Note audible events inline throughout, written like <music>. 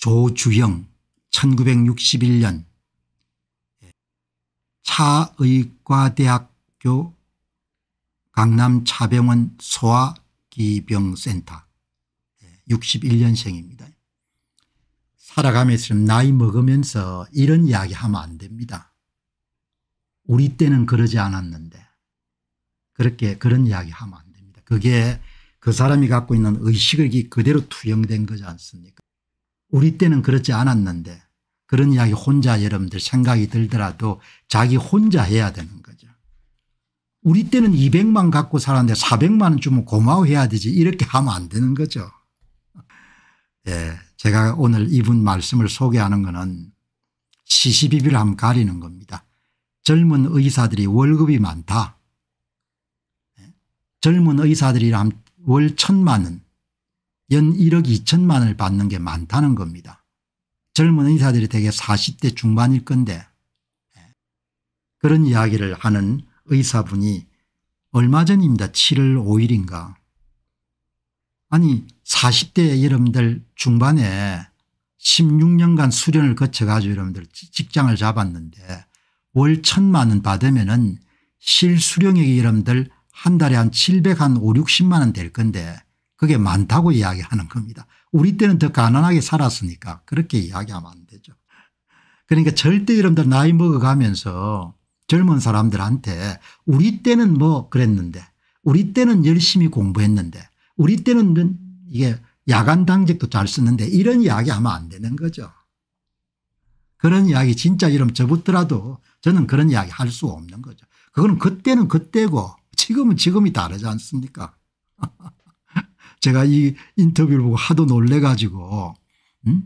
조주영 1961년 차의과대학교 강남차병원 소아기병센터 61년생입니다. 예, 살아가면서 나이 먹으면서 이런 이야기 하면 안 됩니다. 우리 때는 그러지 않았는데 그렇게 그런 이야기 하면 안 됩니다. 그게 그 사람이 갖고 있는 의식이 그대로 투영된 거지 않습니까 우리 때는 그렇지 않았는데 그런 이야기 혼자 여러분들 생각이 들더라도 자기 혼자 해야 되는 거죠. 우리 때는 200만 갖고 살았는데 400만 원 주면 고마워해야 되지 이렇게 하면 안 되는 거죠. 예, 제가 오늘 이분 말씀을 소개하는 것은 시시비비를 함 가리는 겁니다. 젊은 의사들이 월급이 많다. 예, 젊은 의사들이 월 천만 원연 1억 2천만 원을 받는 게 많다는 겁니다. 젊은 의사들이 대개 40대 중반일 건데 예. 그런 이야기를 하는 의사분이 얼마 전입니다. 7월 5일인가. 아니 40대 여러분들 중반에 16년간 수련을 거쳐가지고 여러분들 직장을 잡았는데 월 천만 원 받으면은 실수령액이 여러분들 한 달에 한 700, 한 5, 60만 원 될 건데 그게 많다고 이야기하는 겁니다. 우리 때는 더 가난하게 살았으니까 그렇게 이야기하면 안 되죠. 그러니까 절대 여러분들 나이 먹어가면서 젊은 사람들한테 우리 때는 뭐 그랬는데 우리 때는 열심히 공부했는데 우리 때는 이게 야간 당직도 잘 쓰는데 이런 이야기 하면 안 되는 거죠. 그런 이야기 진짜 이름 저붙더라도 저는 그런 이야기 할 수 없는 거죠. 그건 그때는 그때고 지금은 지금이 다르지 않습니까 <laughs> 제가 이 인터뷰를 보고 하도 놀래가지고 응?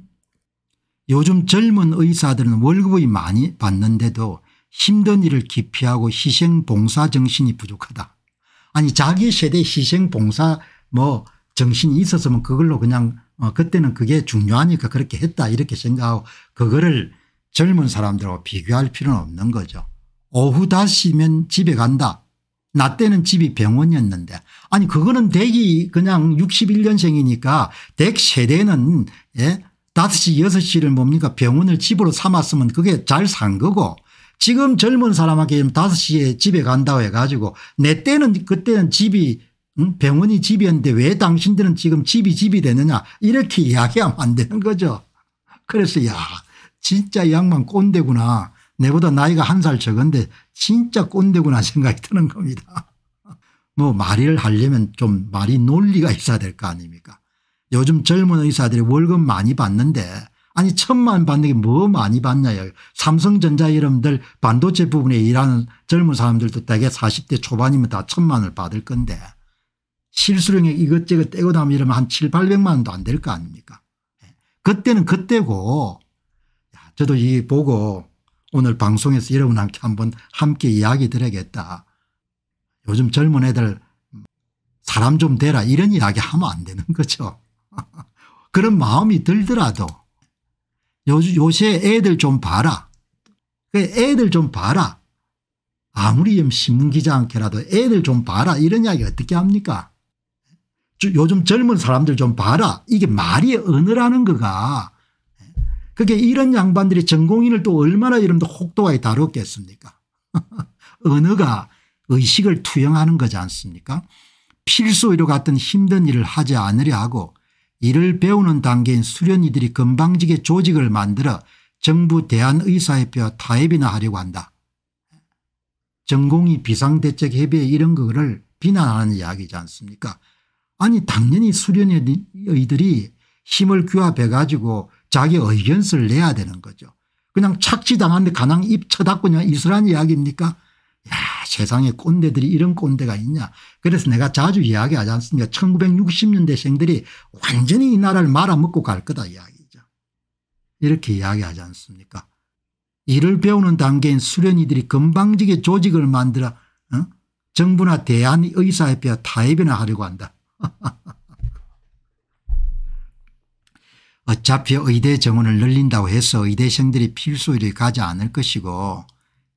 요즘 젊은 의사들은 월급이 많이 받는데도 힘든 일을 기피하고 희생봉사 정신이 부족하다. 아니 자기 세대 희생봉사 뭐 정신이 있었으면 그걸로 그냥 어 그때는 그게 중요하니까 그렇게 했다 이렇게 생각하고 그거를 젊은 사람들하고 비교할 필요는 없는 거죠. 오후 다시면 집에 간다. 나 때는 집이 병원이었는데 아니 그거는 대기 그냥 61년생이니까 댁 세대는 예? 5시 6시를 뭡니까 병원을 집으로 삼았으면 그게 잘 산 거고 지금 젊은 사람한테 5시에 집에 간다고 해가지고 내 때는 그때는 집이 응? 병원이 집이었는데 왜 당신들은 지금 집이 집이 되느냐 이렇게 이야기하면 안 되는 거죠. 그래서 야 진짜 양만 꼰대구나. 내보다 나이가 한 살 적은데 진짜 꼰대구나 생각이 드는 겁니다. 뭐 <laughs> 말을 하려면 좀 말이 논리가 있어야 될 거 아닙니까 요즘 젊은 의사들이 월급 많이 받는데 아니 천만 받는 게 뭐 많이 받냐요. 삼성전자 이름들 반도체 부분에 일하는 젊은 사람들도 대개 40대 초반이면 다 천만을 받을 건데 실수령액 이것저것 떼고 나면 이러면 한 7, 800만 원도 안 될 거 아닙니까 예. 그때는 그때고 저도 이 보고 오늘 방송에서 여러분한테 한번 함께 이야기 드려야겠다. 요즘 젊은 애들 사람 좀 되라 이런 이야기 하면 안 되는 거죠. <laughs> 그런 마음이 들더라도 요새 애들 좀 봐라. 그 애들 좀 봐라. 아무리 신문기자 않게라도 애들 좀 봐라 이런 이야기 어떻게 합니까? 요즘 젊은 사람들 좀 봐라. 이게 말이 어느라는 거가 그게 이런 양반들이 전공인을 또 얼마나 이름도 혹도하게 다뤘겠습니까 <laughs> 언어가 의식을 투영하는 거지 않습니까 필수의료 같은 힘든 일을 하지 않으려 하고 이를 배우는 단계인 수련이들이 금방지게 조직을 만들어 정부 대한의사협회와 타협이나 하려고 한다. 전공이 비상대책협의회 이런 거를 비난하는 이야기지 않습니까 아니 당연히 수련의들이 힘을 규합해 가지고 자기 의견서를 내야 되는 거죠. 그냥 착취당한데 가낭 입 쳐닫고 그냥 이슬한 이야기입니까 야 세상에 꼰대들이 이런 꼰대가 있냐 그래서 내가 자주 이야기하지 않습니까 1960년대생들이 완전히 이 나라를 말아먹고 갈 거다 이야기죠. 이렇게 이야기하지 않습니까 일을 배우는 단계인 수련이들이 건방지게 조직을 만들어 어? 정부나 대한의사협회와 타협이나 하려고 한다. <laughs> 어차피 의대 정원을 늘린다고 해서 의대생들이 필수일에 가지 않을 것이고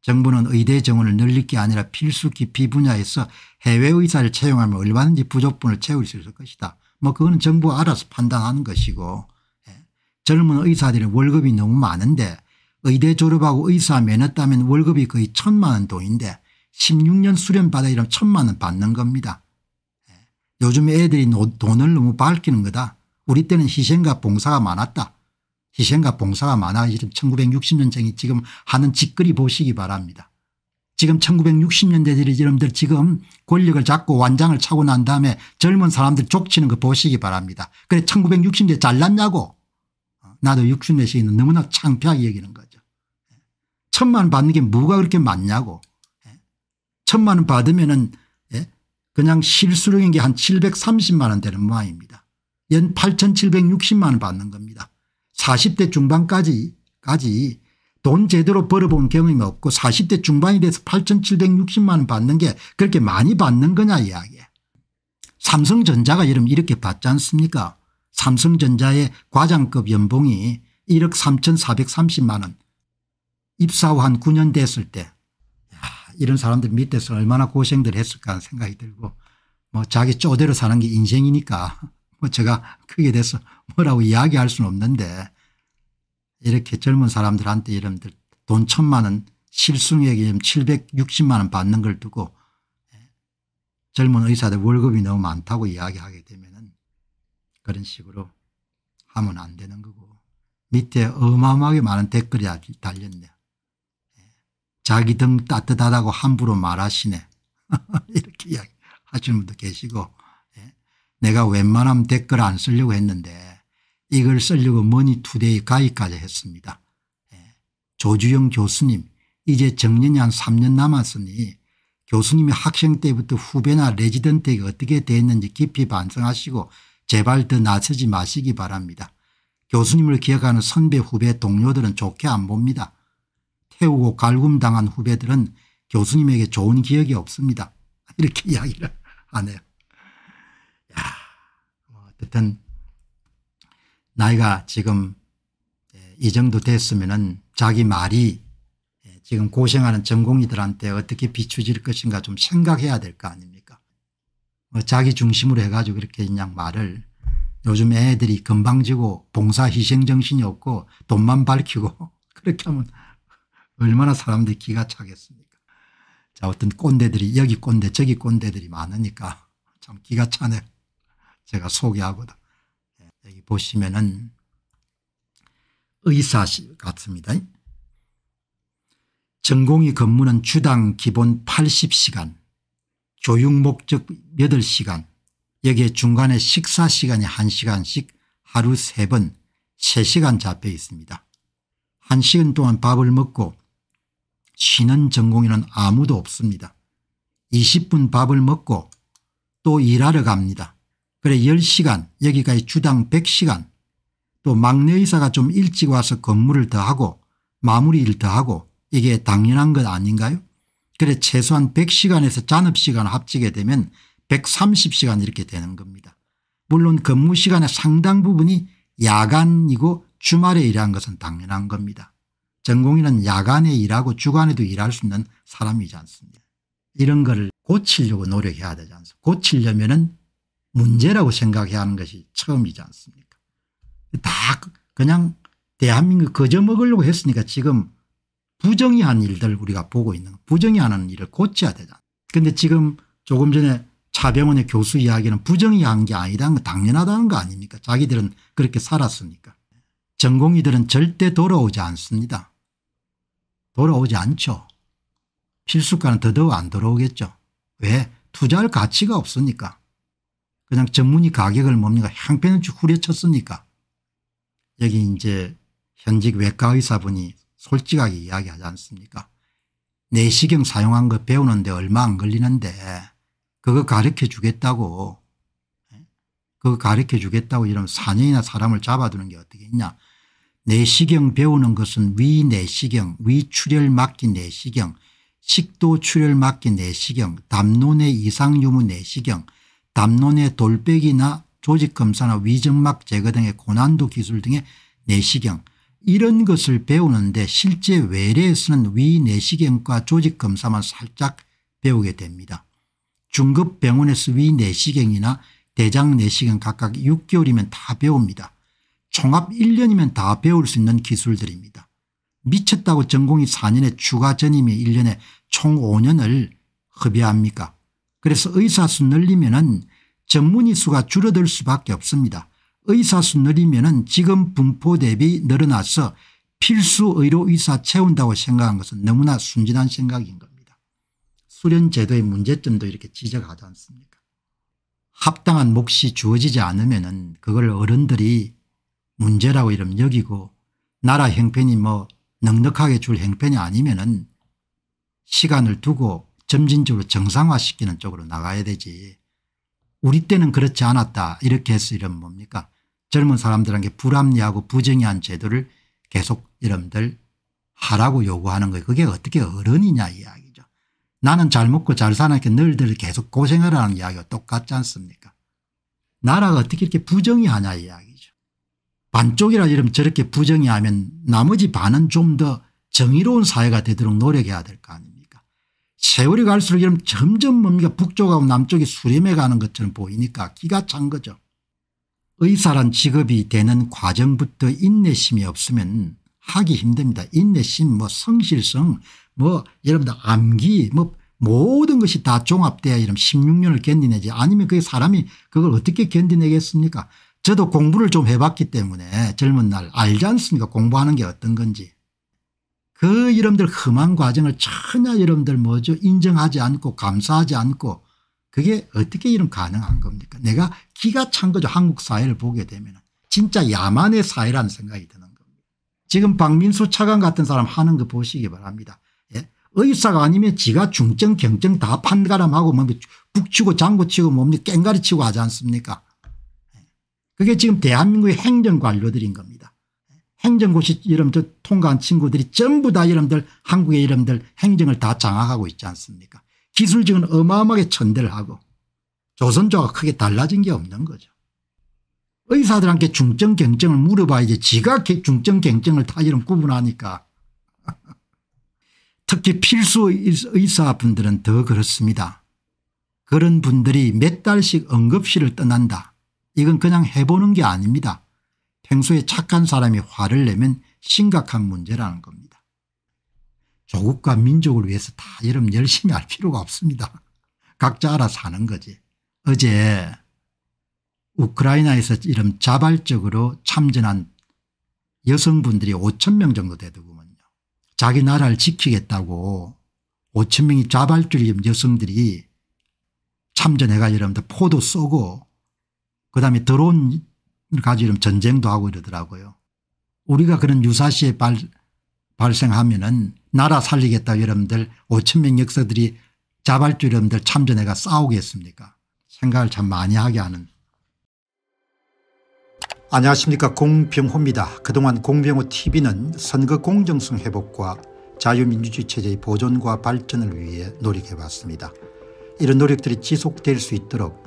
정부는 의대 정원을 늘릴 게 아니라 필수 기피 분야에서 해외 의사를 채용하면 얼마든지 부족분을 채울 수 있을 것이다. 뭐 그거는 정부가 알아서 판단하는 것이고 예. 젊은 의사들은 월급이 너무 많은데 의대 졸업하고 의사 면허 따면 월급이 거의 천만 원 돈인데 16년 수련받아 이러면 천만 원 받는 겁니다. 예. 요즘 애들이 돈을 너무 밝히는 거다. 우리 때는 희생과 봉사가 많았다. 희생과 봉사가 많아 1960년생이 지금 하는 짓거리 보시기 바랍니다. 지금 1960년대들이 여러분들 지금 권력을 잡고 완장을 차고 난 다음에 젊은 사람들 족치는 거 보시기 바랍니다. 그래 1960년대 잘났냐고 나도 60년 시기 너무나 창피하게 여기는 거죠. 천만 받는 게 뭐가 그렇게 많냐고 천만 받으면 은 예? 그냥 실수령인 게 한 730만 원 되는 모양입니다. 연 8,760만 원 받는 겁니다. 40대 중반까지 까지 돈 제대로 벌어본 경험이 없고 40대 중반이 돼서 8,760만 원 받는 게 그렇게 많이 받는 거냐 이야기. 삼성전자가 이름 이렇게 받지 않습니까? 삼성전자의 과장급 연봉이 1억 3,430만 원. 입사 후 한 9년 됐을 때 야, 이런 사람들 밑에서 얼마나 고생들 했을까 하는 생각이 들고 뭐 자기 쪼대로 사는 게 인생이니까 뭐 제가 크게 돼서 뭐라고 이야기할 수는 없는데 이렇게 젊은 사람들한테 이름들 돈 천만 원 실수령액이 760만 원 받는 걸 두고 예, 젊은 의사들 월급이 너무 많다고 이야기하게 되면 그런 식으로 하면 안 되는 거고 밑에 어마어마하게 많은 댓글이 달렸네. 요 예, 자기 등 따뜻하다고 함부로 말하시네. <laughs> 이렇게 이야기하시는 분도 계시고 내가 웬만하면 댓글 안 쓰려고 했는데 이걸 쓰려고 머니투데이 가입까지 했습니다. 예. 조주영 교수님 이제 정년이 한 3년 남았으니 교수님이 학생 때부터 후배나 레지던트에게 어떻게 됐는지 깊이 반성하시고 제발 더 나서지 마시기 바랍니다. 교수님을 기억하는 선배 후배 동료들은 좋게 안 봅니다. 태우고 갈굼당한 후배들은 교수님에게 좋은 기억이 없습니다. <laughs> 이렇게 이야기를 하네요. 하여튼 나이가 지금 예, 이 정도 됐으면은 자기 말이 예, 지금 고생하는 전공이들한테 어떻게 비추질 것인가 좀 생각해야 될 거 아닙니까 뭐 자기 중심으로 해가지고 이렇게 그냥 말을 요즘 애들이 금방지고 봉사 희생정신이 없고 돈만 밝히고 <laughs> 그렇게 하면 얼마나 사람들이 기가 차겠습니까 자 어떤 꼰대들이 여기 꼰대 저기 꼰대들이 많으니까 참 기가 차네 제가 소개하고다. 여기 보시면은 의사 같습니다. 전공의 근무는 주당 기본 80시간 교육 목적 8시간 여기에 중간에 식사시간이 1시간씩 하루 3번 3시간 잡혀 있습니다. 1시간 동안 밥을 먹고 쉬는 전공의는 아무도 없습니다. 20분 밥을 먹고 또 일하러 갑니다. 그래 10시간 여기까지 주당 100시간 또 막내의사가 좀 일찍 와서 건물을 더하고 마무리일 더하고 이게 당연한 것 아닌가요 그래 최소한 100시간에서 잔업시간 을 합치게 되면 130시간 이렇게 되는 겁니다. 물론 근무 시간의 상당 부분이 야간이고 주말에 일한 것은 당연한 겁니다. 전공인은 야간에 일하고 주간에도 일할 수 있는 사람이지 않습니까 이런 거를 고치려고 노력해야 되지 않습니까 고치려면 은 문제라고 생각해야 하는 것이 처음이지 않습니까 다 그냥 대한민국 거저 먹으려고 했으니까 지금 부정이한 일들 우리가 보고 있는 부정이하는 일을 고쳐야 되잖아 그런데 지금 조금 전에 차병원의 교수 이야기는 부정이한 게아니라 당연하다는 거 아닙니까 자기들은 그렇게 살았으니까 전공의들은 절대 돌아오지 않습니다 돌아오지 않죠 필수과는 더더욱 안 돌아오겠죠 왜 투자할 가치가 없으니까 그냥 전문의 가격을 뭡니까 향편없이 후려쳤으니까 여기 이제 현직 외과의사분이 솔직하게 이야기하지 않습니까 내시경 사용한 거 배우는데 얼마 안 걸리는데 그거 가르쳐 주겠다고 그거 가르쳐 주겠다고 이런 4년이나 사람을 잡아두는 게 어떻게 있냐 내시경 배우는 것은 위내시경 위출혈 막기 내시경 식도 출혈 막기 내시경 담론의 이상 유무 내시경 담론의 돌빼기나 조직검사나 위정막 제거 등의 고난도 기술 등의 내시경 이런 것을 배우는데 실제 외래에서는 위내시경과 조직검사만 살짝 배우게 됩니다. 중급 병원에서 위내시경이나 대장내시경 각각 6개월이면 다 배웁니다. 종합 1년이면 다 배울 수 있는 기술들입니다. 미쳤다고 전공이 4년에 추가 전임이 1년에 총 5년을 흡입합니까 그래서 의사수 늘리면 은 전문의 수가 줄어들 수밖에 없습니다. 의사수 늘리면 은 지금 분포 대비 늘어나서 필수 의료 의사 채운다고 생각한 것은 너무나 순진한 생각인 겁니다. 수련 제도의 문제점도 이렇게 지적하지 않습니까 합당한 몫이 주어지지 않으면 은 그걸 어른들이 문제라고 이름 여기고 나라 형편이 뭐 넉넉하게 줄 형편이 아니면 은 시간을 두고 점진적으로 정상화시키는 쪽으로 나가야 되지 우리 때는 그렇지 않았다 이렇게 해서 이런 뭡니까 젊은 사람들한테 불합리하고 부정의한 제도를 계속 여러분들 하라고 요구하는 거예요. 그게 어떻게 어른이냐 이야기죠. 나는 잘 먹고 잘 사니까 너희들 계속 고생하라는 이야기와 똑같지 않습니까 나라가 어떻게 이렇게 부정의하냐 이야기죠. 반쪽이라 이러면 저렇게 부정의하면 나머지 반은 좀 더 정의로운 사회가 되도록 노력해야 될 거 아니에요. 세월이 갈수록 이런 점점 뭡니까 북쪽하고 남쪽이 수렴해 가는 것처럼 보이니까 기가 찬 거죠. 의사란 직업이 되는 과정부터 인내심이 없으면 하기 힘듭니다. 인내심 뭐 성실성 뭐 여러분들 암기 뭐 모든 것이 다 종합돼야 이런 16년을 견디내지 아니면 그 사람이 그걸 어떻게 견디내겠습니까 저도 공부를 좀 해봤기 때문에 젊은 날 알지 않습니까 공부하는 게 어떤 건지 그 이름들 험한 과정을 전혀 여러분들 뭐죠 인정하지 않고 감사하지 않고 그게 어떻게 이런 가능한 겁니까 내가 기가 찬 거죠 한국 사회를 보게 되면 진짜 야만의 사회라는 생각이 드는 겁니다. 지금 박민수 차관 같은 사람 하는 거 보시기 바랍니다. 예? 의사가 아니면 지가 중증 경증 다 판가름하고 뭡 북치고 장구치고 뭡니까 깽가리치고 하지 않습니까 예. 그게 지금 대한민국의 행정관료들인 겁니다. 행정고시 이름들 통과한 친구들이 전부 다 이름들 한국의 이름들 행정을 다 장악하고 있지 않습니까 기술직은 어마어마하게 천대를 하고 조선조가 크게 달라진 게 없는 거죠. 의사들한테 중증 경증을 물어봐야지 지가 중증 경증을 다 이름 구분하니까 <laughs> 특히 필수 의사분들은 더 그렇습니다. 그런 분들이 몇 달씩 응급실을 떠난다. 이건 그냥 해보는 게 아닙니다. 평소에 착한 사람이 화를 내면 심각한 문제라는 겁니다. 조국과 민족을 위해서 다 여러분 열심히 할 필요가 없습니다. 각자 알아서 하는 거지. 어제 우크라이나에서 이런 자발적으로 참전한 여성분들이 5천 명 정도 되더군요. 자기 나라를 지키겠다고 5천 명이 자발적인 여성들이 참전해가 여러분들 포도 쏘고 그다음에 드론 가지고 전쟁도 하고 이러더라고요. 우리가 그런 유사시에 발, 발생하면은 나라 살리겠다 여러분들 5천 명 역사들이 자발주 여러분들 참전해가 싸우겠습니까 생각을 참 많이 하게 하는 안녕하십니까 공병호입니다. 그동안 공병호TV는 선거 공정성 회복과 자유민주주의 체제의 보존과 발전을 위해 노력해왔습니다. 이런 노력들이 지속될 수 있도록